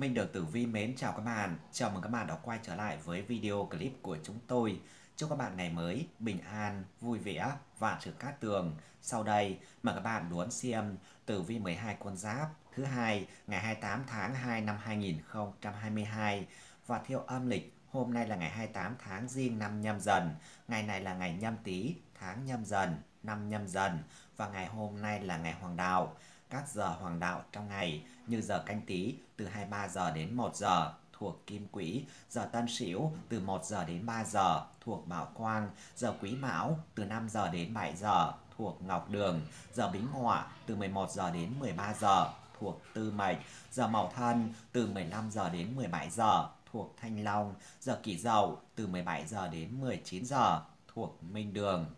Minh được Tử Vi mến chào các bạn. Chào mừng các bạn đã quay trở lại với video clip của chúng tôi. Chúc các bạn ngày mới bình an, vui vẻ, và sự cát tường. Sau đây, mời các bạn đón xem Tử Vi 12 con giáp thứ hai ngày 28 tháng 2 năm 2022 và theo âm lịch hôm nay là ngày 28 tháng Giêng năm Nhâm Dần, ngày này là ngày Nhâm Tý, tháng Nhâm Dần, năm Nhâm Dần và ngày hôm nay là ngày Hoàng đạo các giờ hoàng đạo trong ngày như giờ canh tí từ 23 giờ đến 1 giờ thuộc Kim Quỹ, giờ Tân Sửu từ 1 giờ đến 3 giờ thuộc mão Quang, giờ Quý Mão từ 5 giờ đến 7 giờ thuộc Ngọc Đường, giờ Bính ngọ từ 11 giờ đến 13 giờ thuộc Tư Mệnh, giờ Mậu Thân từ 15 giờ đến 17 giờ thuộc Thanh Long, giờ Kỷ Dậu từ 17 giờ đến 19 giờ thuộc Minh Đường.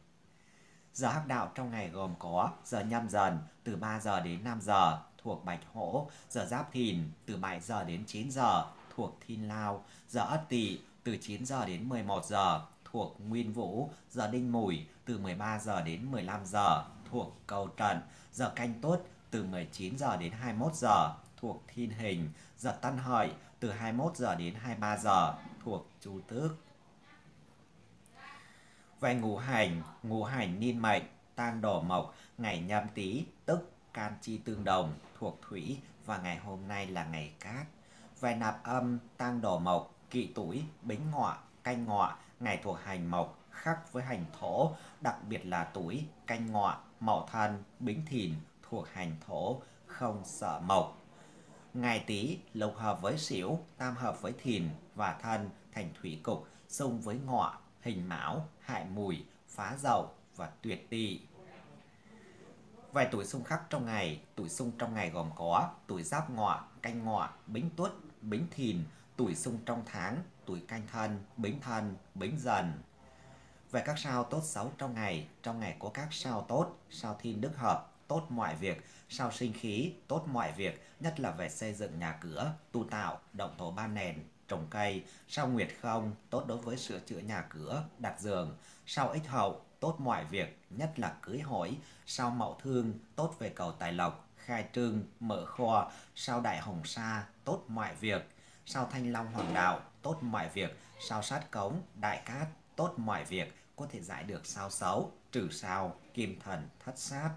Giờ hắc đạo trong ngày gồm có giờ nhâm dần từ 3 giờ đến 5 giờ thuộc Bạch Hổ, giờ Giáp Thìn từ 7 giờ đến 9 giờ thuộc Thiên Lao, giờ Ất Tỵ từ 9 giờ đến 11 giờ thuộc Nguyên Vũ, giờ Đinh Mùi từ 13 giờ đến 15 giờ thuộc Cầu trận, giờ Canh Tuất từ 19 giờ đến 21 giờ thuộc Thiên Hình, giờ Tân Hợi từ 21 giờ đến 23 giờ thuộc Chu Tước về ngũ hành, ngũ hành niên mệnh, tan đổ mộc, ngày nhâm tý tức can chi tương đồng, thuộc thủy và ngày hôm nay là ngày cát. về nạp âm, tan đổ mộc, kỵ tuổi, bính ngọ, canh ngọ, ngày thuộc hành mộc, khắc với hành thổ, đặc biệt là tuổi, canh ngọ, mậu thân, bính thìn thuộc hành thổ, không sợ mộc. Ngày tý lục hợp với xỉu, tam hợp với thìn và thân thành thủy cục, xung với ngọ hình máu, hại mùi, phá dầu và tuyệt tỵ. Vài tuổi xung khắc trong ngày, tuổi xung trong ngày gồm có tuổi giáp ngọ, canh ngọ, bính tuất, bính thìn, tuổi xung trong tháng, tuổi canh thân, bính thân, bính dần. Về các sao tốt xấu trong ngày, trong ngày có các sao tốt, sao thiên đức hợp, tốt mọi việc, sao sinh khí, tốt mọi việc, nhất là về xây dựng nhà cửa, tu tạo, động thổ ban nền, trồng cây, sao nguyệt không, tốt đối với sửa chữa nhà cửa, đặt giường, sao ích hậu, tốt mọi việc, nhất là cưới hỏi, sao mậu thương, tốt về cầu tài lộc, khai trương, mở kho, sao đại hồng sa, tốt mọi việc, sao thanh long hoàng đạo, tốt mọi việc, sao sát cống, đại cát, tốt mọi việc, có thể giải được sao xấu, trừ sao, kim thần, thất sát.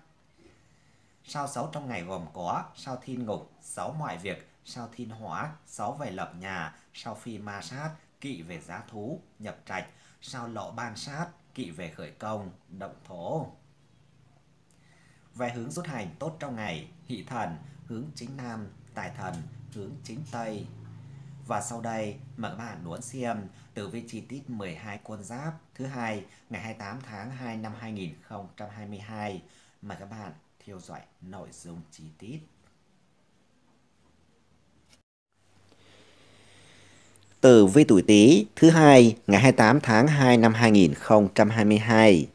Sao xấu trong ngày gồm có sao thiên ngục, xấu mọi việc, sao thiên hóa, sáu về lập nhà, sao phi ma sát, kỵ về giá thú, nhập trạch, sao lộ ban sát, kỵ về khởi công, động thổ. Về hướng rút hành tốt trong ngày, hỷ thần, hướng chính nam, tài thần, hướng chính tây. Và sau đây, mời các bạn đón xem tử vi chi tiết 12 con giáp thứ hai ngày 28 tháng 2 năm 2022. Mời các bạn theo dõi nội dung chi tiết. từ vi tuổi Tý thứ hai ngày 28 tháng 2 năm 2022.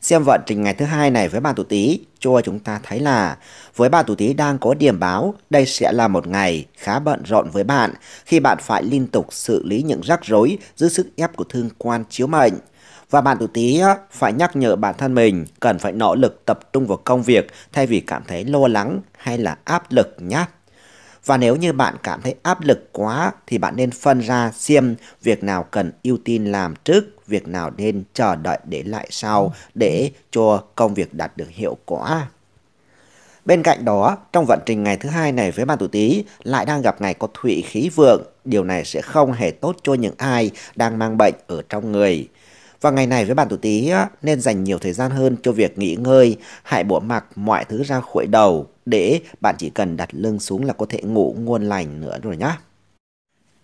Xem vận trình ngày thứ hai này với bạn tuổi Tý cho chúng ta thấy là với bạn tuổi Tý đang có điểm báo, đây sẽ là một ngày khá bận rộn với bạn khi bạn phải liên tục xử lý những rắc rối dưới sức ép của thương quan chiếu mệnh. Và bạn tuổi Tý phải nhắc nhở bản thân mình cần phải nỗ lực tập trung vào công việc thay vì cảm thấy lo lắng hay là áp lực nhé. Và nếu như bạn cảm thấy áp lực quá thì bạn nên phân ra xem việc nào cần ưu tiên làm trước, việc nào nên chờ đợi để lại sau để cho công việc đạt được hiệu quả. Bên cạnh đó, trong vận trình ngày thứ hai này với bạn tuổi Tý lại đang gặp ngày có thủy khí vượng, điều này sẽ không hề tốt cho những ai đang mang bệnh ở trong người. Và ngày này với bạn tuổi Tý nên dành nhiều thời gian hơn cho việc nghỉ ngơi, hãy bỏ mặc mọi thứ ra khuỷu đầu để bạn chỉ cần đặt lưng xuống là có thể ngủ ngon lành nữa rồi nhá.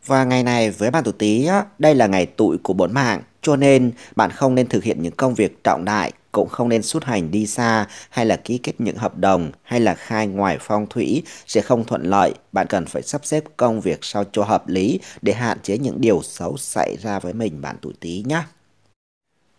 Và ngày này với bạn tuổi tí, đây là ngày tụi của bốn mạng, cho nên bạn không nên thực hiện những công việc trọng đại, cũng không nên xuất hành đi xa hay là ký kết những hợp đồng hay là khai ngoài phong thủy sẽ không thuận lợi. Bạn cần phải sắp xếp công việc sao cho hợp lý để hạn chế những điều xấu xảy ra với mình bạn tuổi tí nhé.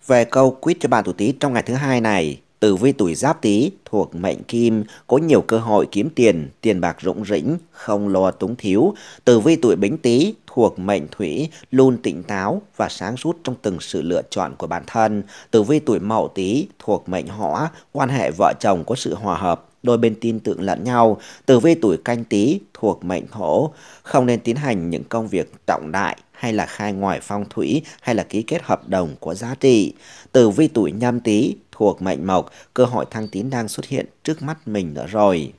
Về câu quyết cho bạn tuổi tí trong ngày thứ hai này, Tử vi tuổi giáp tý thuộc mệnh kim, có nhiều cơ hội kiếm tiền, tiền bạc rủng rỉnh, không lo túng thiếu. Tử vi tuổi bính tý thuộc mệnh thủy, luôn tỉnh táo và sáng suốt trong từng sự lựa chọn của bản thân. Tử vi tuổi mậu tý thuộc mệnh hỏa, quan hệ vợ chồng có sự hòa hợp, đôi bên tin tưởng lẫn nhau. Tử vi tuổi canh tý thuộc mệnh thổ, không nên tiến hành những công việc trọng đại hay là khai ngoài phong thủy hay là ký kết hợp đồng có giá trị. Tử vi tuổi nhâm tý thuộc mệnh mộc, cơ hội thăng tiến đang xuất hiện trước mắt mình nữa rồi.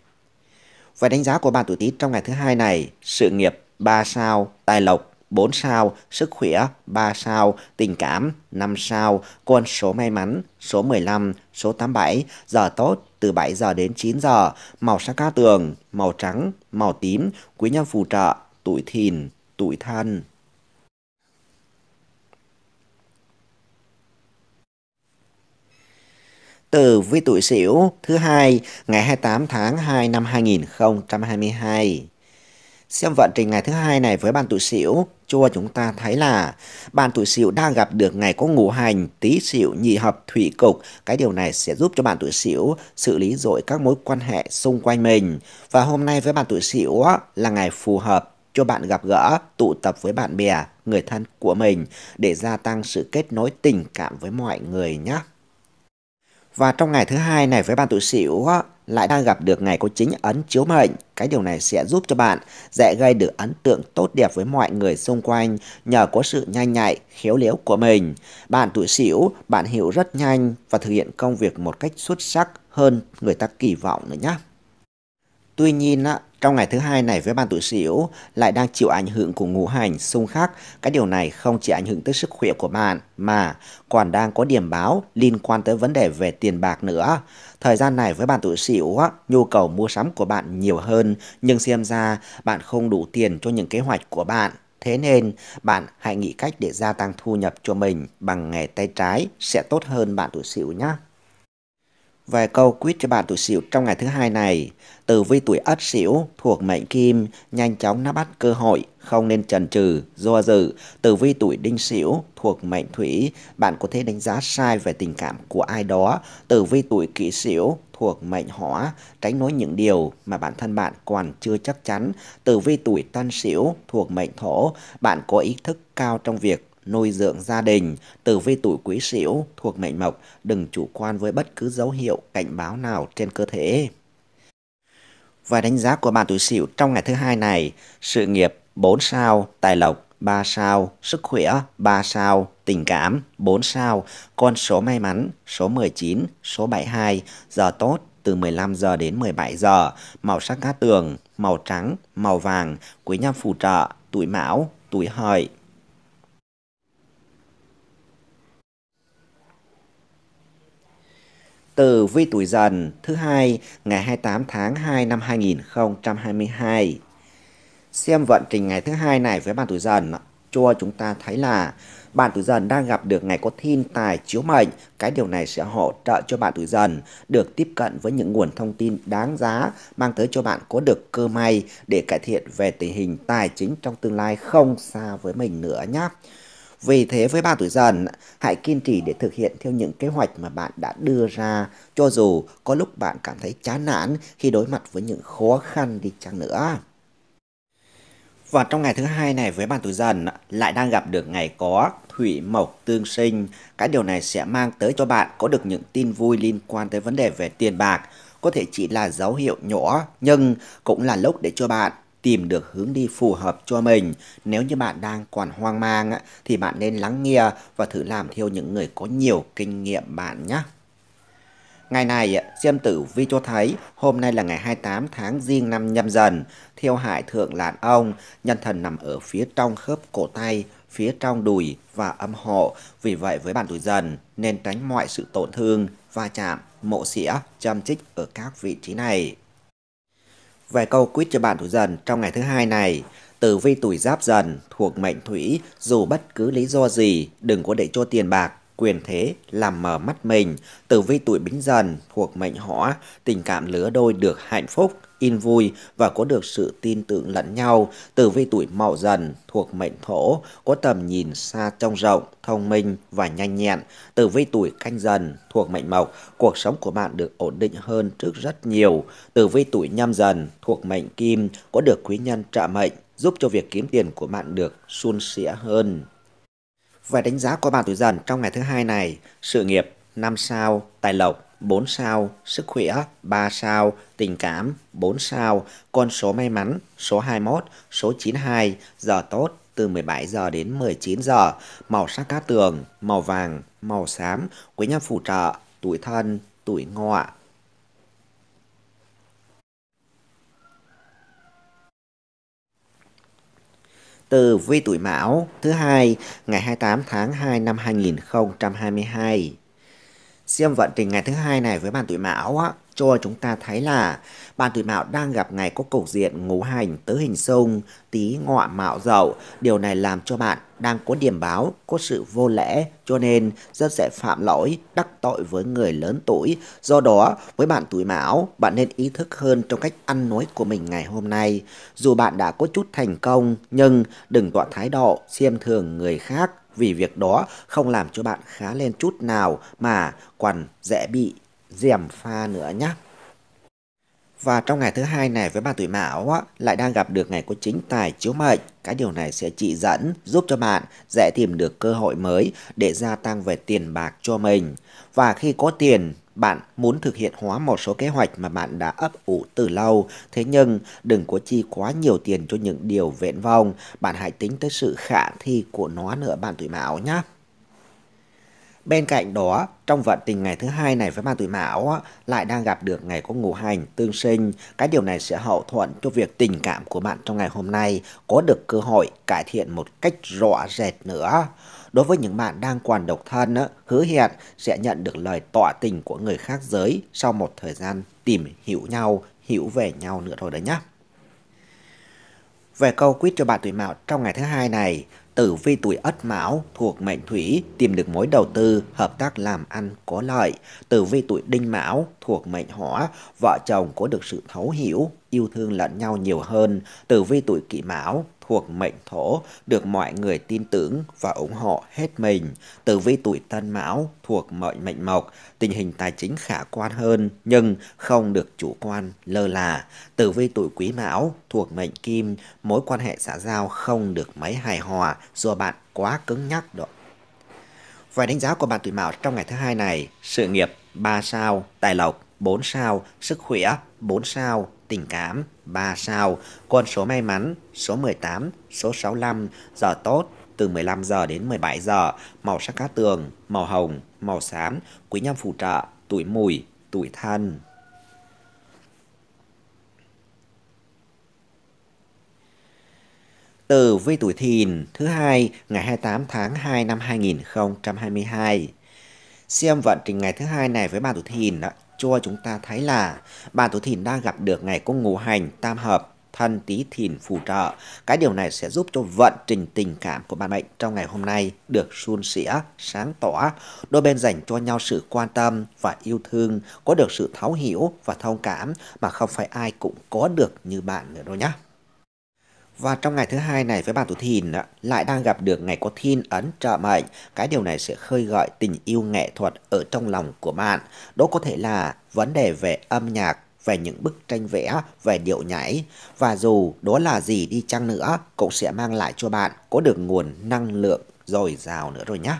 Và đánh giá của bạn tuổi Tý trong ngày thứ hai này, sự nghiệp 3 sao, tài lộc 4 sao, sức khỏe 3 sao, tình cảm 5 sao, con số may mắn số 15, số 87, giờ tốt từ 7 giờ đến 9 giờ, màu sắc ca tường, màu trắng, màu tím, quý nhân phù trợ, tuổi thìn, tuổi thân. từ vi tuổi Sửu thứ hai ngày 28 tháng 2 năm 2022. Xem vận trình ngày thứ hai này với bạn tuổi Sửu cho chúng ta thấy là bạn tuổi Sửu đang gặp được ngày có ngũ hành tý Sửu nhị hợp thủy cục. Cái điều này sẽ giúp cho bạn tuổi Sửu xử lý dội các mối quan hệ xung quanh mình. Và hôm nay với bạn tuổi Sửu là ngày phù hợp cho bạn gặp gỡ, tụ tập với bạn bè, người thân của mình để gia tăng sự kết nối tình cảm với mọi người nhé. Và trong ngày thứ hai này với bạn tuổi xỉu lại đang gặp được ngày có chính ấn chiếu mệnh. Cái điều này sẽ giúp cho bạn dễ gây được ấn tượng tốt đẹp với mọi người xung quanh nhờ có sự nhanh nhạy, khéo léo của mình. Bạn tuổi xỉu, bạn hiểu rất nhanh và thực hiện công việc một cách xuất sắc hơn người ta kỳ vọng nữa nhé. Tuy nhiên trong ngày thứ hai này với ban tuổi Sửu lại đang chịu ảnh hưởng của ngũ hành xung khắc, cái điều này không chỉ ảnh hưởng tới sức khỏe của bạn mà còn đang có điểm báo liên quan tới vấn đề về tiền bạc nữa. Thời gian này với bạn tuổi Sửu, nhu cầu mua sắm của bạn nhiều hơn nhưng xem ra bạn không đủ tiền cho những kế hoạch của bạn. Thế nên, bạn hãy nghĩ cách để gia tăng thu nhập cho mình bằng nghề tay trái sẽ tốt hơn bạn tuổi Sửu nhé. Vài câu quyết cho bạn tuổi Sửu trong ngày thứ hai này. Tử vi tuổi Ất Sửu thuộc mệnh Kim, nhanh chóng nắm bắt cơ hội, không nên chần chừ, do dự. Tử vi tuổi Đinh Sửu thuộc mệnh Thủy, bạn có thể đánh giá sai về tình cảm của ai đó. Tử vi tuổi Kỷ Sửu thuộc mệnh hỏa, tránh nói những điều mà bản thân bạn còn chưa chắc chắn. Tử vi tuổi Tân Sửu thuộc mệnh Thổ, bạn có ý thức cao trong việc nuôi dưỡng gia đình, tử vi tuổi quý sửu thuộc mệnh mộc, đừng chủ quan với bất cứ dấu hiệu cảnh báo nào trên cơ thể. Và đánh giá của bạn tuổi sửu trong ngày thứ hai này, sự nghiệp 4 sao, tài lộc 3 sao, sức khỏe 3 sao, tình cảm 4 sao, con số may mắn số 19, số 72, giờ tốt từ 15 giờ đến 17 giờ, màu sắc cát tường, màu trắng, màu vàng, quý nhân phù trợ, tuổi mão, tuổi hợi. từ vi tuổi dần thứ hai ngày 28 tháng 2 năm 2022. Xem vận trình ngày thứ hai này với bạn tuổi dần cho chúng ta thấy là bạn tuổi dần đang gặp được ngày có thiên tài chiếu mệnh. Cái điều này sẽ hỗ trợ cho bạn tuổi dần được tiếp cận với những nguồn thông tin đáng giá, mang tới cho bạn có được cơ may để cải thiện về tình hình tài chính trong tương lai không xa với mình nữa nhé. Vì thế với ba tuổi dần, hãy kiên trì để thực hiện theo những kế hoạch mà bạn đã đưa ra, cho dù có lúc bạn cảm thấy chán nản khi đối mặt với những khó khăn đi chăng nữa. Và trong ngày thứ hai này với bạn tuổi dần lại đang gặp được ngày có thủy mộc tương sinh. Cái điều này sẽ mang tới cho bạn có được những tin vui liên quan tới vấn đề về tiền bạc. Có thể chỉ là dấu hiệu nhỏ nhưng cũng là lúc để cho bạn tìm được hướng đi phù hợp cho mình. Nếu như bạn đang còn hoang mang thì bạn nên lắng nghe và thử làm theo những người có nhiều kinh nghiệm bạn nhé. Ngày này, Diêm Tử Vi cho thấy hôm nay là ngày 28 tháng Giêng năm nhâm dần. Theo hại Thượng Lạn Ông, nhân thần nằm ở phía trong khớp cổ tay, phía trong đùi và âm hộ. Vì vậy với bạn tuổi dần nên tránh mọi sự tổn thương, va chạm, mộ xỉa, châm chích ở các vị trí này. Vài câu quýt cho bạn tuổi dần trong ngày thứ hai này. Tử vi tuổi giáp dần thuộc mệnh thủy, dù bất cứ lý do gì, đừng có để cho tiền bạc, quyền thế làm mờ mắt mình. Tử vi tuổi bính dần thuộc mệnh hỏa, tình cảm lứa đôi được hạnh phúc in vui và có được sự tin tưởng lẫn nhau. Từ vi tuổi mậu dần thuộc mệnh thổ, có tầm nhìn xa trông rộng, thông minh và nhanh nhẹn. Từ vi tuổi canh dần thuộc mệnh mộc, cuộc sống của bạn được ổn định hơn trước rất nhiều. Từ vi tuổi nhâm dần thuộc mệnh kim, có được quý nhân trợ mệnh, giúp cho việc kiếm tiền của bạn được suôn sẻ hơn. Và đánh giá của bạn tuổi dần trong ngày thứ hai này, sự nghiệp năm sao, tài lộc 4 sao, sức khỏe 3 sao, tình cảm 4 sao, con số may mắn số 21, số 92, giờ tốt từ 17 giờ đến 19 giờ, màu sắc cát tường, màu vàng, màu xám, quý nhân phù trợ, tuổi thân, tuổi ngọ. Từ vi tuổi Mão thứ hai ngày 28 tháng 2 năm 2022 xem vận trình ngày thứ hai này với bàn tuổi mão á, cho chúng ta thấy là bàn tuổi mão đang gặp ngày có cục diện ngũ hành tứ hình xung tý ngọ mạo dậu điều này làm cho bạn đang có điểm báo có sự vô lễ cho nên rất sẽ phạm lỗi đắc tội với người lớn tuổi do đó với bạn tuổi mão bạn nên ý thức hơn trong cách ăn nói của mình ngày hôm nay dù bạn đã có chút thành công nhưng đừng tỏ thái độ xem thường người khác vì việc đó không làm cho bạn khá lên chút nào mà còn dễ bị dèm pha nữa nhé. Và trong ngày thứ hai này với bạn tuổi mão á, lại đang gặp được ngày có chính tài chiếu mệnh. Cái điều này sẽ chỉ dẫn giúp cho bạn dễ tìm được cơ hội mới để gia tăng về tiền bạc cho mình. Và khi có tiền bạn muốn thực hiện hóa một số kế hoạch mà bạn đã ấp ủ từ lâu, thế nhưng đừng có chi quá nhiều tiền cho những điều vẹn vong bạn hãy tính tới sự khả thi của nó nữa bạn tuổi mão nhé. Bên cạnh đó, trong vận tình ngày thứ hai này với bạn tuổi mão lại đang gặp được ngày có ngũ hành tương sinh. Cái điều này sẽ hậu thuận cho việc tình cảm của bạn trong ngày hôm nay có được cơ hội cải thiện một cách rõ rệt nữa. Đối với những bạn đang còn độc thân, hứa hẹn sẽ nhận được lời tỏ tình của người khác giới sau một thời gian tìm hiểu nhau, hiểu về nhau nữa rồi đấy nhá. Về câu quýt cho bạn tuổi mão trong ngày thứ hai này, tử vi tuổi ất mão thuộc mệnh thủy tìm được mối đầu tư, hợp tác làm ăn có lợi. Tử vi tuổi đinh mão thuộc mệnh hỏa, vợ chồng có được sự thấu hiểu, yêu thương lẫn nhau nhiều hơn. Tử vi tuổi kỷ mão thuộc mệnh thổ được mọi người tin tưởng và ủng hộ hết mình. Tử vi tuổi tân mão thuộc mọi mệnh mộc, tình hình tài chính khả quan hơn nhưng không được chủ quan lơ là. Tử vi tuổi quý mão thuộc mệnh kim, mối quan hệ xã giao không được mấy hài hòa do bạn quá cứng nhắc độ. Vài đánh giá của bạn tuổi mão trong ngày thứ hai này, sự nghiệp 3 sao, tài lộc 4 sao, sức khỏe 4 sao, tình cảm 3 sao, con số may mắn số 18, số 65, giờ tốt từ 15 giờ đến 17 giờ, màu sắc cát tường, màu hồng, màu xám, quý nhân phù trợ, tuổi mùi, tuổi thân. từ vi tuổi thìn thứ hai ngày 28 tháng 2 năm 2022. Xem vận trình ngày thứ hai này với bà tuổi thìn đó, cho chúng ta thấy là bạn tuổi thìn đang gặp được ngày có ngũ hành tam hợp thân tí thìn phù trợ. Cái điều này sẽ giúp cho vận trình tình cảm của bạn mệnh trong ngày hôm nay được suôn sẻ, sáng tỏ, đôi bên dành cho nhau sự quan tâm và yêu thương, có được sự thấu hiểu và thông cảm mà không phải ai cũng có được như bạn nữa đâu nhé. Và trong ngày thứ hai này với bạn tuổi thìn lại đang gặp được ngày có thiên ấn trợ mệnh. Cái điều này sẽ khơi gợi tình yêu nghệ thuật ở trong lòng của bạn. Đó có thể là vấn đề về âm nhạc, về những bức tranh vẽ, về điệu nhảy. Và dù đó là gì đi chăng nữa cũng sẽ mang lại cho bạn có được nguồn năng lượng dồi dào nữa rồi nhé.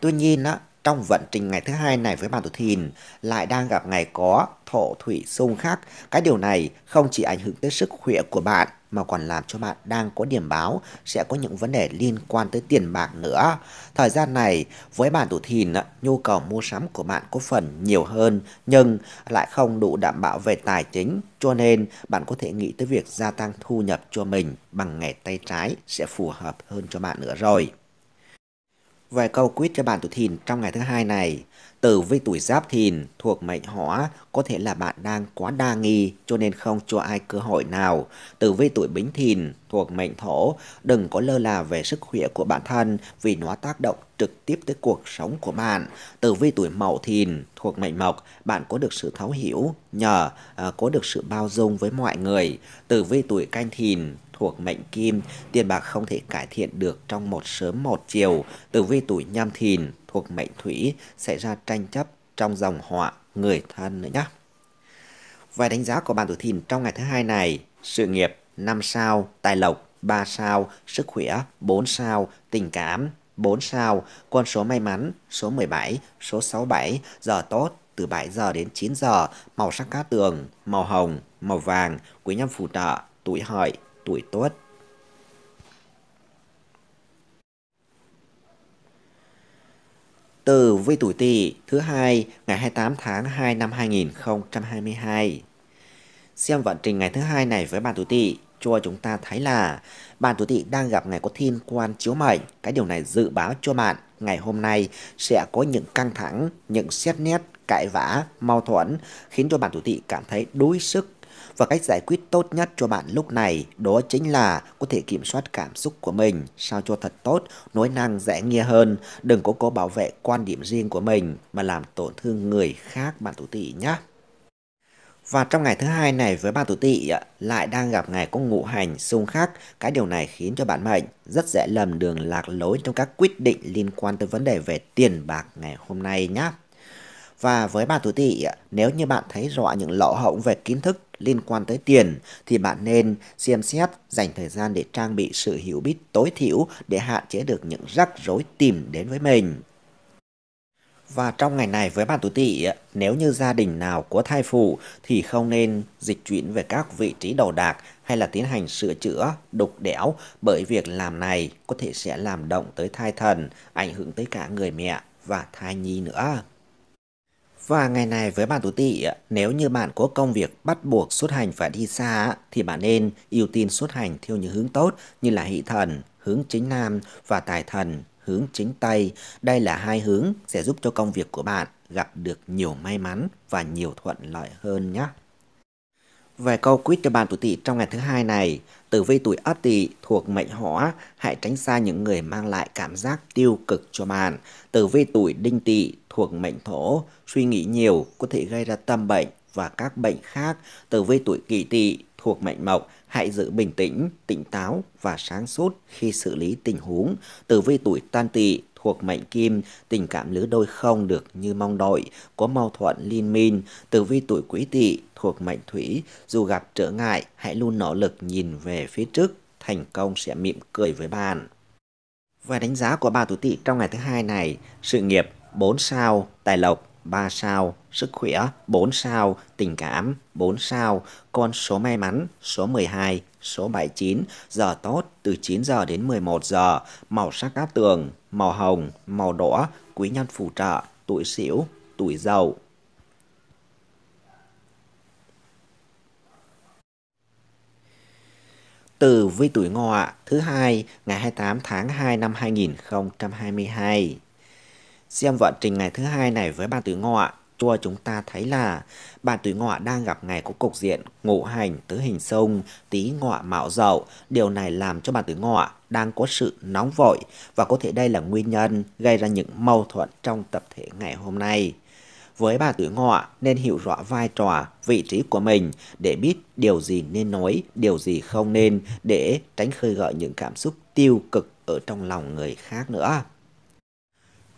Tuy nhiên trong vận trình ngày thứ hai này với bàn tuổi thìn lại đang gặp ngày có thổ thủy xung khắc. Cái điều này không chỉ ảnh hưởng tới sức khỏe của bạn mà còn làm cho bạn đang có điểm báo sẽ có những vấn đề liên quan tới tiền bạc nữa. Thời gian này với bạn tuổi thìn nhu cầu mua sắm của bạn có phần nhiều hơn nhưng lại không đủ đảm bảo về tài chính cho nên bạn có thể nghĩ tới việc gia tăng thu nhập cho mình bằng nghề tay trái sẽ phù hợp hơn cho bạn nữa rồi vài câu quyết cho bạn tuổi thìn trong ngày thứ hai này. Tử vi tuổi giáp thìn thuộc mệnh hỏa có thể là bạn đang quá đa nghi cho nên không cho ai cơ hội nào. Tử vi tuổi bính thìn thuộc mệnh thổ đừng có lơ là về sức khỏe của bản thân vì nó tác động trực tiếp tới cuộc sống của bạn. Tử vi tuổi mậu thìn thuộc mệnh mộc bạn có được sự thấu hiểu nhờ à, có được sự bao dung với mọi người. Tử vi tuổi canh thìn thuộc mệnh kim, tiền bạc không thể cải thiện được trong một sớm một chiều. Tử vi tuổi nhâm thìn thuộc mệnh thủy sẽ ra tranh chấp trong dòng họa người thân nữa nhé. Vài đánh giá của bạn tuổi thìn trong ngày thứ hai này, sự nghiệp 5 sao, tài lộc 3 sao, sức khỏe 4 sao, tình cảm 4 sao, con số may mắn số 17, số 67, giờ tốt từ 7 giờ đến 9 giờ, màu sắc cá tường, màu hồng, màu vàng, quý nhân phù trợ, tuổi hợi, tuổi Tuất. từ vi tuổi Tỵ thứ hai ngày 28 tháng 2 năm 2022. Xem vận trình ngày thứ hai này với bạn tuổi Tỵ cho chúng ta thấy là bạn tuổi Tỵ đang gặp ngày có thiên quan chiếu mệnh, cái điều này dự báo cho bạn ngày hôm nay sẽ có những căng thẳng, những xét nét, cãi vã, mâu thuẫn khiến cho bạn tuổi Tỵ cảm thấy đối sức và cách giải quyết tốt nhất cho bạn lúc này đó chính là có thể kiểm soát cảm xúc của mình sao cho thật tốt, nói năng dễ nghe hơn, đừng có cố bảo vệ quan điểm riêng của mình mà làm tổn thương người khác bạn tuổi tỵ nhé. Và trong ngày thứ hai này với bạn tuổi tỵ lại đang gặp ngày có ngũ hành xung khắc, cái điều này khiến cho bạn mệnh rất dễ lầm đường lạc lối trong các quyết định liên quan tới vấn đề về tiền bạc ngày hôm nay nhé. Và với bạn tuổi tỵ, nếu như bạn thấy rõ những lỗ hổng về kiến thức liên quan tới tiền thì bạn nên xem xét dành thời gian để trang bị sự hiểu biết tối thiểu để hạn chế được những rắc rối tìm đến với mình. Và trong ngày này với bạn tuổi tỵ, nếu như gia đình nào có thai phụ thì không nên dịch chuyển về các vị trí đầu đạc hay là tiến hành sửa chữa, đục đẽo bởi việc làm này có thể sẽ làm động tới thai thần, ảnh hưởng tới cả người mẹ và thai nhi nữa. Và ngày này với bạn tuổi tỵ, nếu như bạn có công việc bắt buộc xuất hành phải đi xa thì bạn nên ưu tiên xuất hành theo những hướng tốt như là hỷ thần, hướng chính nam và tài thần, hướng chính tây. Đây là hai hướng sẽ giúp cho công việc của bạn gặp được nhiều may mắn và nhiều thuận lợi hơn nhé. Về câu quýt cho bàn tuổi tỵ trong ngày thứ hai này, tử vi tuổi ất tỵ thuộc mệnh hỏa, hãy tránh xa những người mang lại cảm giác tiêu cực cho bạn. Tử vi tuổi đinh tỵ thuộc mệnh thổ, suy nghĩ nhiều có thể gây ra tâm bệnh và các bệnh khác. Tử vi tuổi kỷ tỵ thuộc mệnh mộc, hãy giữ bình tĩnh, tỉnh táo và sáng suốt khi xử lý tình huống. Tử vi tuổi tan tỵ cuộc mệnh Kim, tình cảm lứa đôi không được như mong đợi, có mâu thuẫn liên minh, tử vi tuổi quý tỵ thuộc mệnh Thủy, dù gặp trở ngại, hãy luôn nỗ lực nhìn về phía trước, thành công sẽ mỉm cười với bạn. Và đánh giá của ba tuổi tỵ trong ngày thứ hai này, sự nghiệp 4 sao, tài lộc 3 sao, sức khỏe 4 sao, tình cảm 4 sao, con số may mắn số 12, số 79, giờ tốt từ 9 giờ đến 11 giờ, màu sắc cát tường, màu hồng, màu đỏ, quý nhân phù trợ, tuổi xỉu, tuổi dậu. Từ vi tuổi ngọ thứ hai ngày 28 tháng 2 năm 2022. Xem vận trình ngày thứ hai này với ba tuổi ngọ cho chúng ta thấy là bản tuổi ngọ đang gặp ngày có cục diện ngũ hành tứ hình sông tý ngọ mạo dậu điều này làm cho bản tuổi ngọ đang có sự nóng vội và có thể đây là nguyên nhân gây ra những mâu thuẫn trong tập thể ngày hôm nay với bà tuổi ngọ nên hiểu rõ vai trò, vị trí của mình để biết điều gì nên nói, điều gì không nên để tránh khơi gợi những cảm xúc tiêu cực ở trong lòng người khác nữa.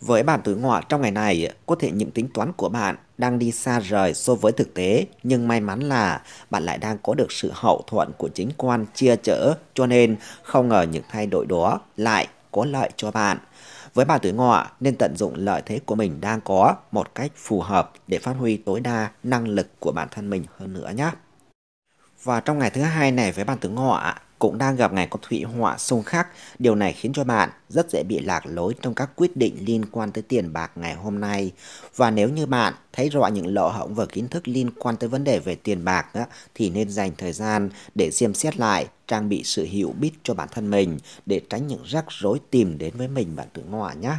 Với bản tuổi ngọ trong ngày này, có thể những tính toán của bạn đang đi xa rời so với thực tế, nhưng may mắn là bạn lại đang có được sự hậu thuẫn của chính quan chia chở, cho nên không ngờ những thay đổi đó lại có lợi cho bạn. Với bà tuổi ngọ nên tận dụng lợi thế của mình đang có một cách phù hợp để phát huy tối đa năng lực của bản thân mình hơn nữa nhé. Và trong ngày thứ hai này với bạn tuổi ngọ, cũng đang gặp ngày có Thủy họa xung khắc. Điều này khiến cho bạn rất dễ bị lạc lối trong các quyết định liên quan tới tiền bạc ngày hôm nay. Và nếu như bạn thấy rõ những lỗ hổng và kiến thức liên quan tới vấn đề về tiền bạc thì nên dành thời gian để xem xét lại, trang bị sự hiểu biết cho bản thân mình để tránh những rắc rối tìm đến với mình bạn tuổi ngọ nhé.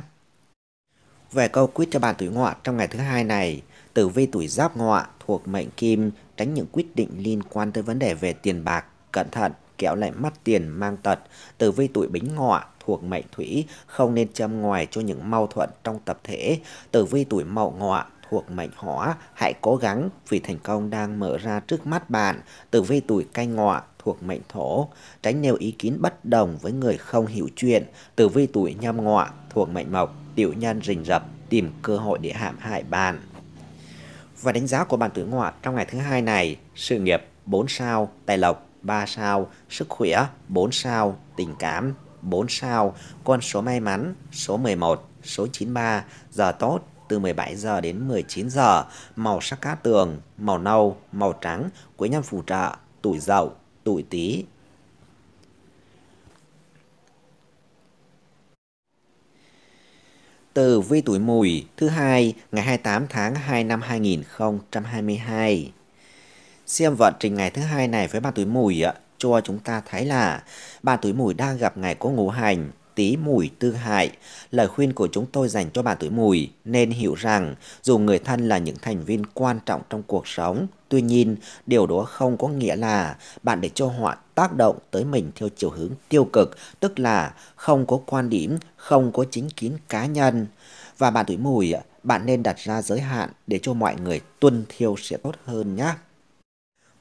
Về câu quyết cho bạn tuổi ngọ trong ngày thứ hai này, tử vi tuổi giáp ngọ thuộc mệnh kim tránh những quyết định liên quan tới vấn đề về tiền bạc, cẩn thận kéo lại mắt tiền mang tật, tử vi tuổi bính ngọ thuộc mệnh thủy, không nên châm ngoài cho những mâu thuẫn trong tập thể, tử vi tuổi mậu ngọ thuộc mệnh hỏa, hãy cố gắng vì thành công đang mở ra trước mắt bạn, tử vi tuổi canh ngọ thuộc mệnh thổ, tránh nêu ý kiến bất đồng với người không hiểu chuyện, tử vi tuổi nhâm ngọ thuộc mệnh mộc, tiểu nhân rình rập, tìm cơ hội để hãm hại bạn. Và đánh giá của bạn tuổi ngọ trong ngày thứ hai này, sự nghiệp 4 sao, tài lộc 3 sao, sức khỏe 4 sao, tình cảm 4 sao, con số may mắn số 11, số 93, giờ tốt từ 17 giờ đến 19 giờ, màu sắc cát tường, màu nâu, màu trắng, quế nhân phù trợ, tuổi dậu, tuổi tý. Từ vi tuổi mùi thứ hai ngày 28 tháng 2 năm 2022. Xem vận trình ngày thứ hai này với ba tuổi mùi ạ, cho chúng ta thấy là ba tuổi mùi đang gặp ngày có ngũ hành, tí mùi tương hại. Lời khuyên của chúng tôi dành cho bà tuổi mùi nên hiểu rằng dù người thân là những thành viên quan trọng trong cuộc sống, tuy nhiên điều đó không có nghĩa là bạn để cho họ tác động tới mình theo chiều hướng tiêu cực, tức là không có quan điểm, không có chính kiến cá nhân. Và bà tuổi mùi, bạn nên đặt ra giới hạn để cho mọi người tuân theo sẽ tốt hơn nhé.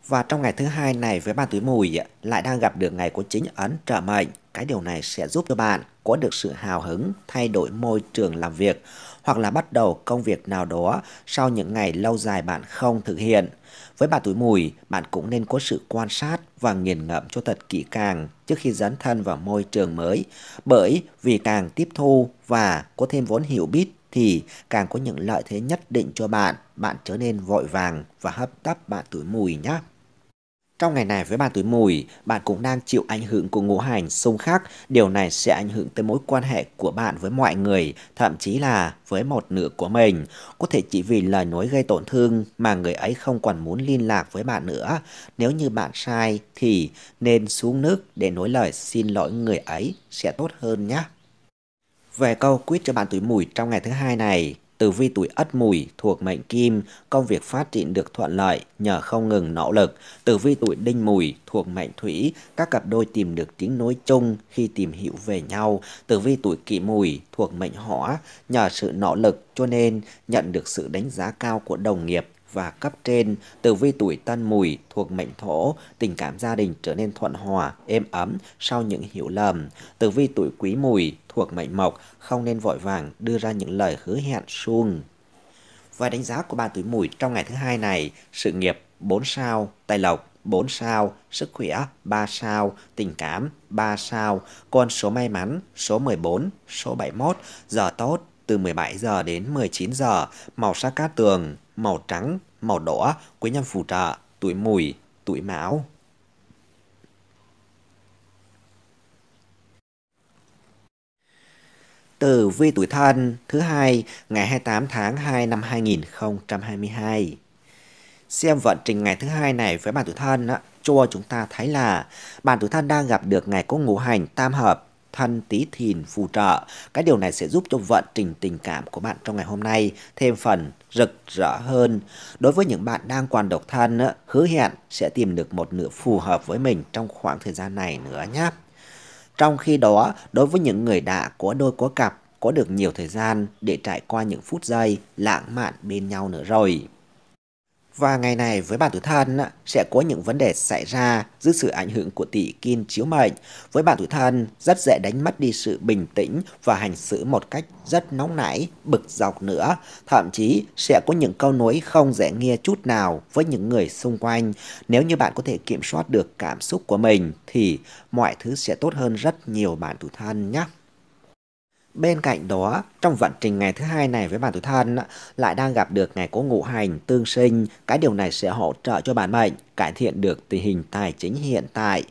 Và trong ngày thứ hai này với bàn tuổi mùi lại đang gặp được ngày của chính ấn trợ mệnh. Cái điều này sẽ giúp cho bạn có được sự hào hứng, thay đổi môi trường làm việc hoặc là bắt đầu công việc nào đó sau những ngày lâu dài bạn không thực hiện. Với bà tuổi mùi, bạn cũng nên có sự quan sát và nghiền ngẫm cho thật kỹ càng trước khi dấn thân vào môi trường mới. Bởi vì càng tiếp thu và có thêm vốn hiểu biết thì càng có những lợi thế nhất định cho bạn. Bạn trở nên vội vàng và hấp tấp bạn tuổi mùi nhé. Trong ngày này với bà tuổi mùi, bạn cũng đang chịu ảnh hưởng của ngũ hành xung khắc. Điều này sẽ ảnh hưởng tới mối quan hệ của bạn với mọi người, thậm chí là với một nửa của mình. Có thể chỉ vì lời nói gây tổn thương mà người ấy không còn muốn liên lạc với bạn nữa. Nếu như bạn sai thì nên xuống nước để nói lời xin lỗi người ấy sẽ tốt hơn nhé. Về câu quyết cho bạn tuổi mùi trong ngày thứ hai này, Tử vi tuổi Ất Mùi thuộc mệnh Kim, công việc phát triển được thuận lợi nhờ không ngừng nỗ lực. Tử vi tuổi Đinh Mùi thuộc mệnh Thủy, các cặp đôi tìm được tiếng nói chung khi tìm hiểu về nhau. Tử vi tuổi Kỷ Mùi thuộc mệnh Hỏa, nhờ sự nỗ lực cho nên nhận được sự đánh giá cao của đồng nghiệp và cấp trên tử vi tuổi tân mùi thuộc mệnh thổ tình cảm gia đình trở nên thuận hòa êm ấm sau những hiểu lầm tử vi tuổi quý mùi cuộc mệnh mộc, không nên vội vàng đưa ra những lời hứa hẹn suông. Và đánh giá của bạn tuổi mùi trong ngày thứ hai này, sự nghiệp 4 sao, tài lộc 4 sao, sức khỏe 3 sao, tình cảm 3 sao, con số may mắn số 14, số 71, giờ tốt từ 17 giờ đến 19 giờ, màu sắc cát tường, màu trắng, màu đỏ, quý nhân phù trợ, tuổi mùi, tuổi mão. từ vi tuổi thân thứ hai ngày 28 tháng 2 năm 2022. Xem vận trình ngày thứ hai này với bạn tuổi thân á, cho chúng ta thấy là bạn tuổi thân đang gặp được ngày có ngũ hành tam hợp thân tí thìn phù trợ. Cái điều này sẽ giúp cho vận trình tình cảm của bạn trong ngày hôm nay thêm phần rực rỡ hơn. Đối với những bạn đang còn độc thân, hứa hẹn sẽ tìm được một nửa phù hợp với mình trong khoảng thời gian này nữa nhé. Trong khi đó, đối với những người đã có đôi có cặp, có được nhiều thời gian để trải qua những phút giây lãng mạn bên nhau nữa rồi và ngày này với bản tuổi thân sẽ có những vấn đề xảy ra dưới sự ảnh hưởng của tỷ kim chiếu mệnh. Với bản tuổi thân rất dễ đánh mất đi sự bình tĩnh và hành xử một cách rất nóng nảy, bực dọc nữa. Thậm chí sẽ có những câu nói không dễ nghe chút nào với những người xung quanh. Nếu như bạn có thể kiểm soát được cảm xúc của mình thì mọi thứ sẽ tốt hơn rất nhiều bạn tuổi thân nhé. Bên cạnh đó, trong vận trình ngày thứ hai này với bạn tuổi thân lại đang gặp được ngày có ngũ hành tương sinh, cái điều này sẽ hỗ trợ cho bạn mệnh cải thiện được tình hình tài chính hiện tại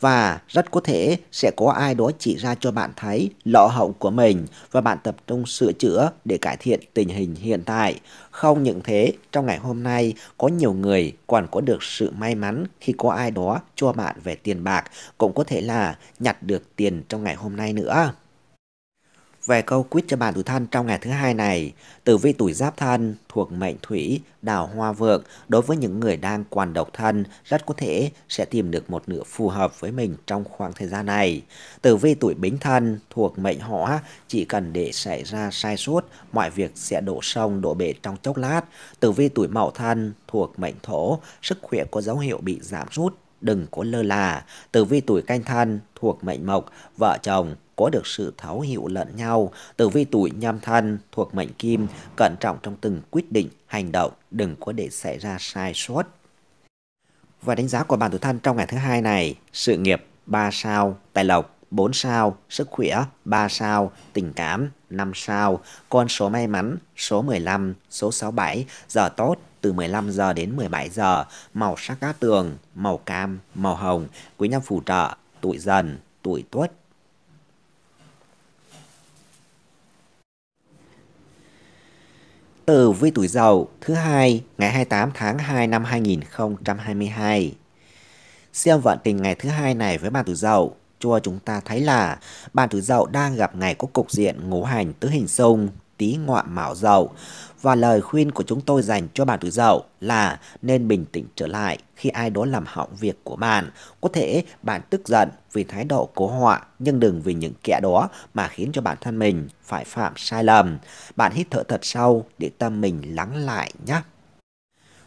và rất có thể sẽ có ai đó chỉ ra cho bạn thấy lỗ hổng của mình và bạn tập trung sửa chữa để cải thiện tình hình hiện tại. Không những thế, trong ngày hôm nay có nhiều người còn có được sự may mắn khi có ai đó cho bạn về tiền bạc, cũng có thể là nhặt được tiền trong ngày hôm nay nữa. Về câu quyết cho bạn tuổi thân trong ngày thứ hai này, tử vi tuổi giáp thân thuộc mệnh thủy, đào hoa vượng đối với những người đang còn độc thân rất có thể sẽ tìm được một nửa phù hợp với mình trong khoảng thời gian này. Tử vi tuổi bính thân thuộc mệnh hỏa chỉ cần để xảy ra sai sót, mọi việc sẽ đổ sông đổ bể trong chốc lát. Tử vi tuổi mậu thân thuộc mệnh thổ, sức khỏe có dấu hiệu bị giảm sút đừng có lơ là. Tử vi tuổi canh thân thuộc mệnh mộc, vợ chồng có được sự thấu hiểu lẫn nhau. Tử vi tuổi nhâm thân thuộc mệnh kim, cẩn trọng trong từng quyết định, hành động, đừng có để xảy ra sai sót. Và đánh giá của bản tử thân trong ngày thứ hai này, sự nghiệp 3 sao, tài lộc 4 sao, sức khỏe 3 sao, tình cảm 5 sao, con số may mắn số 15, số 67, giờ tốt từ 15 giờ đến 17 giờ, màu sắc cát tường, màu cam, màu hồng, quý nhân phù trợ, tuổi dần, tuổi tuất. Tử vi tuổi dậu thứ hai ngày 28 tháng 2 năm 2022. Xem vận tình ngày thứ hai này với bạn tuổi dậu cho chúng ta thấy là bàn tử dậu đang gặp ngày có cục diện ngũ hành tứ hình xung tí ngọa mạo dậu và lời khuyên của chúng tôi dành cho bạn tuổi dậu là nên bình tĩnh trở lại khi ai đó làm hỏng việc của bạn. Có thể bạn tức giận vì thái độ cố họa nhưng đừng vì những kẻ đó mà khiến cho bản thân mình phải phạm sai lầm. Bạn hít thở thật sâu để tâm mình lắng lại nhé.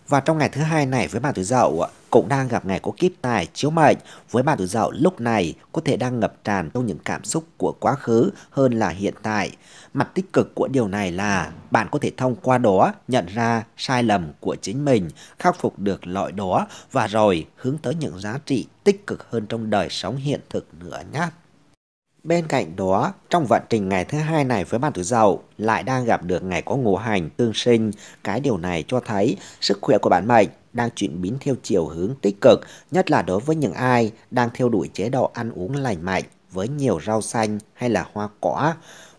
Và trong ngày thứ hai này với bạn tuổi dậu cũng đang gặp ngày có kiếp tài chiếu mệnh với bạn tuổi dậu lúc này có thể đang ngập tràn trong những cảm xúc của quá khứ hơn là hiện tại. Mặt tích cực của điều này là bạn có thể thông qua đó nhận ra sai lầm của chính mình, khắc phục được lỗi đó và rồi hướng tới những giá trị tích cực hơn trong đời sống hiện thực nữa nhé. Bên cạnh đó, trong vận trình ngày thứ hai này với bạn tuổi dậu lại đang gặp được ngày có ngũ hành tương sinh, cái điều này cho thấy sức khỏe của bạn mệnh đang chuyển biến theo chiều hướng tích cực, nhất là đối với những ai đang theo đuổi chế độ ăn uống lành mạnh với nhiều rau xanh hay là hoa cỏ.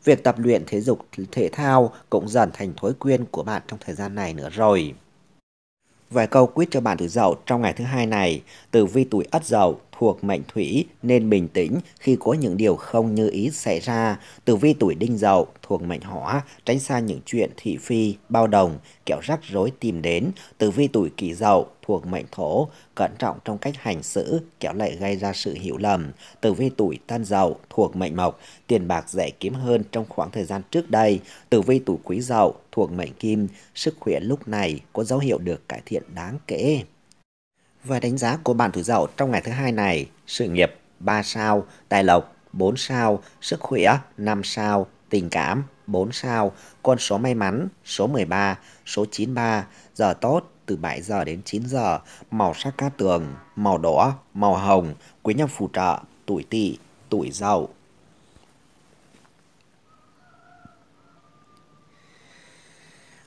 Việc tập luyện thể dục thể thao cũng dần thành thói quen của bạn trong thời gian này nữa rồi. Vài câu quyết cho bạn tuổi dậu trong ngày thứ hai này, tử vi tuổi ất dậu thuộc mệnh thủy nên bình tĩnh khi có những điều không như ý xảy ra. Tử vi tuổi đinh dậu thuộc mệnh hỏa, tránh xa những chuyện thị phi, bao đồng, kẻo rắc rối tìm đến. Tử vi tuổi kỷ dậu thuộc mệnh thổ, cẩn trọng trong cách hành xử, kẻo lại gây ra sự hiểu lầm. Tử vi tuổi tân dậu thuộc mệnh mộc, tiền bạc dễ kiếm hơn trong khoảng thời gian trước đây. Tử vi tuổi quý dậu thuộc mệnh kim, sức khỏe lúc này có dấu hiệu được cải thiện đáng kể. Và đánh giá của bạn tuổi dậu trong ngày thứ hai này, sự nghiệp 3 sao, tài lộc 4 sao, sức khỏe 5 sao, tình cảm 4 sao, con số may mắn số 13, số 93, giờ tốt từ 7 giờ đến 9 giờ, màu sắc cát tường, màu đỏ, màu hồng, quý nhân phù trợ, tuổi tỵ, tuổi dậu.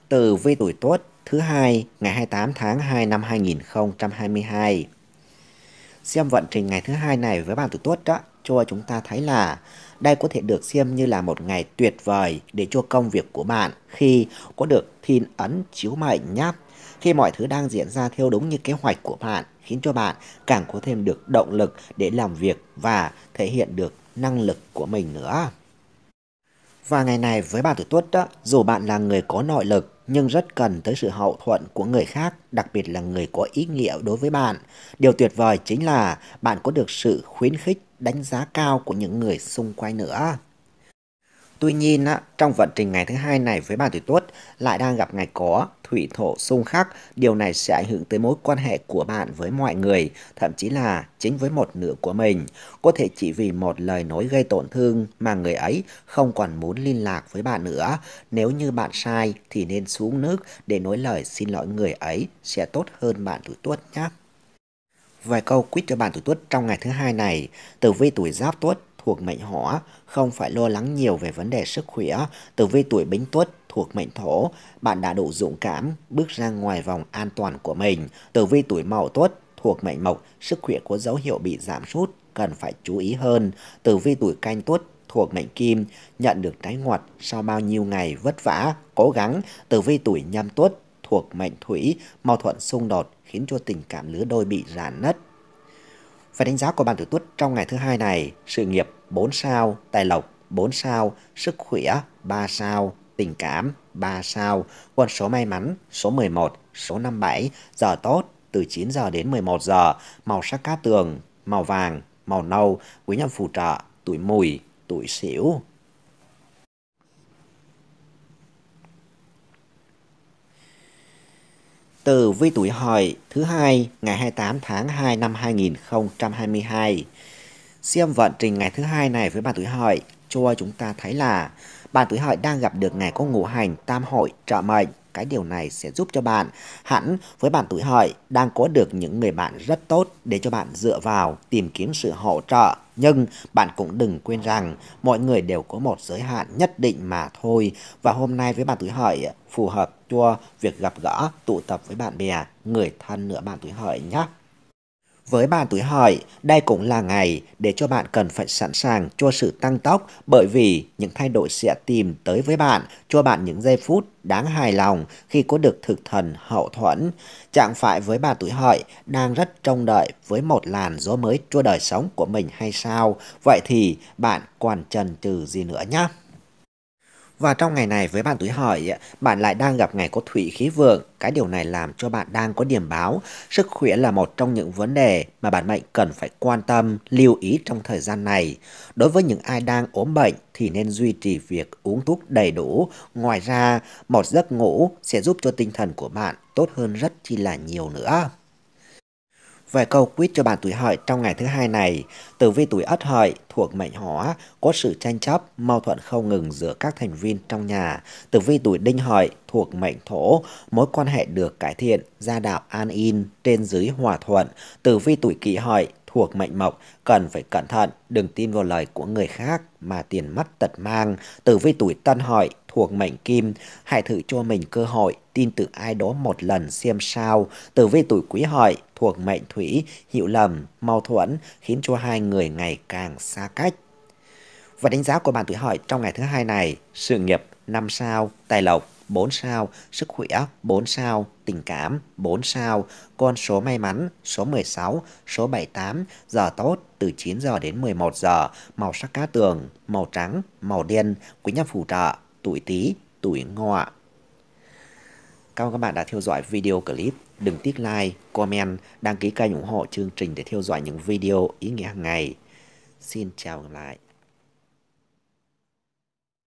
Từ vi tuổi tuất thứ hai ngày 28 tháng 2 năm 2022. Xem vận trình ngày thứ hai này với bạn tuổi tuất đó cho chúng ta thấy là đây có thể được xem như là một ngày tuyệt vời để cho công việc của bạn khi có được thiên ấn chiếu mệnh nhá. Khi mọi thứ đang diễn ra theo đúng như kế hoạch của bạn khiến cho bạn càng có thêm được động lực để làm việc và thể hiện được năng lực của mình nữa. Và ngày này với bạn tuổi tuất đó, dù bạn là người có nội lực nhưng rất cần tới sự hậu thuận của người khác, đặc biệt là người có ý nghĩa đối với bạn. Điều tuyệt vời chính là bạn có được sự khuyến khích, đánh giá cao của những người xung quanh nữa. Tuy nhiên, trong vận trình ngày thứ hai này với bà tuổi Tuất lại đang gặp ngày có, thủy thổ xung khắc, điều này sẽ ảnh hưởng tới mối quan hệ của bạn với mọi người, thậm chí là chính với một nửa của mình. Có thể chỉ vì một lời nói gây tổn thương mà người ấy không còn muốn liên lạc với bạn nữa. Nếu như bạn sai thì nên xuống nước để nói lời xin lỗi người ấy sẽ tốt hơn bạn tuổi Tuất nhé. Vài câu quýt cho bạn tuổi tuất trong ngày thứ hai này. từ vi tuổi giáp tuất thuộc mệnh hỏa, không phải lo lắng nhiều về vấn đề sức khỏe. Tử vi tuổi bính tuất thuộc mệnh thổ, bạn đã đủ dũng cảm bước ra ngoài vòng an toàn của mình. Tử vi tuổi mậu tuất thuộc mệnh mộc, sức khỏe có dấu hiệu bị giảm sút, cần phải chú ý hơn. Tử vi tuổi canh tuất thuộc mệnh kim, nhận được trái ngọt sau bao nhiêu ngày vất vả, cố gắng. Tử vi tuổi nhâm tuất thuộc mệnh thủy, mâu thuẫn xung đột khiến cho tình cảm lứa đôi bị rạn nứt. Và đánh giá của bạn tử tuất trong ngày thứ hai này, sự nghiệp 4 sao, tài lộc 4 sao, sức khỏe 3 sao, tình cảm 3 sao, con số may mắn số 11, số 57, giờ tốt từ 9 giờ đến 11 giờ, màu sắc cá tường, màu vàng, màu nâu, quý nhân phù trợ, tuổi mùi, tuổi xỉu. Từ vi tuổi hợi thứ hai ngày 28 tháng 2 năm 2022 Xem vận trình ngày thứ hai này với bạn tuổi hợi, cho chúng ta thấy là bạn tuổi hợi đang gặp được ngày có ngũ hành tam hội trợ mệnh. Cái điều này sẽ giúp cho bạn hẳn với bạn tuổi hợi đang có được những người bạn rất tốt để cho bạn dựa vào tìm kiếm sự hỗ trợ. Nhưng bạn cũng đừng quên rằng mọi người đều có một giới hạn nhất định mà thôi. Và hôm nay với bạn tuổi hợi phù hợp cho việc gặp gỡ, tụ tập với bạn bè, người thân nữa bạn tuổi hợi nhé. Với bạn tuổi hợi, đây cũng là ngày để cho bạn cần phải sẵn sàng cho sự tăng tốc bởi vì những thay đổi sẽ tìm tới với bạn, cho bạn những giây phút đáng hài lòng khi có được thực thần hậu thuẫn. Chẳng phải với bạn tuổi hợi đang rất trông đợi với một làn gió mới cho đời sống của mình hay sao? Vậy thì bạn còn chần chừ gì nữa nhé? Và trong ngày này với bạn tuổi hợi, bạn lại đang gặp ngày có thủy khí vượng. Cái điều này làm cho bạn đang có điểm báo. Sức khỏe là một trong những vấn đề mà bạn mệnh cần phải quan tâm, lưu ý trong thời gian này. Đối với những ai đang ốm bệnh thì nên duy trì việc uống thuốc đầy đủ. Ngoài ra, một giấc ngủ sẽ giúp cho tinh thần của bạn tốt hơn rất chi là nhiều nữa. Về câu quyết cho bạn tuổi hợi trong ngày thứ hai này, tử vi tuổi ất hợi thuộc mệnh hỏa, có sự tranh chấp, mâu thuẫn không ngừng giữa các thành viên trong nhà. Tử vi tuổi đinh hợi thuộc mệnh thổ, mối quan hệ được cải thiện, gia đạo an in, trên dưới hòa thuận. Tử vi tuổi kỷ hợi thuộc mệnh mộc, cần phải cẩn thận, đừng tin vào lời của người khác mà tiền mất tật mang. Tử vi tuổi tân hợi thuộc mệnh kim, hãy thử cho mình cơ hội tin tưởng ai đó một lần xem sao. Tử vi tuổi quý hợi thuộc mệnh thủy, hiểu lầm, mâu thuẫn khiến cho hai người ngày càng xa cách. Và đánh giá của bạn tuổi hợi trong ngày thứ hai này, sự nghiệp 5 sao, tài lộc 4 sao, sức khỏe 4 sao, tình cảm 4 sao, con số may mắn số 16, số 78, giờ tốt từ 9 giờ đến 11 giờ, màu sắc cá tường, màu trắng, màu đen, quý nhân phù trợ tuổi Tý, tuổi Ngọ. Cảm ơn các bạn đã theo dõi video clip. Đừng tiếc like, comment, đăng ký kênh ủng hộ chương trình để theo dõi những video ý nghĩa hàng ngày. Xin chào và hẹn lại.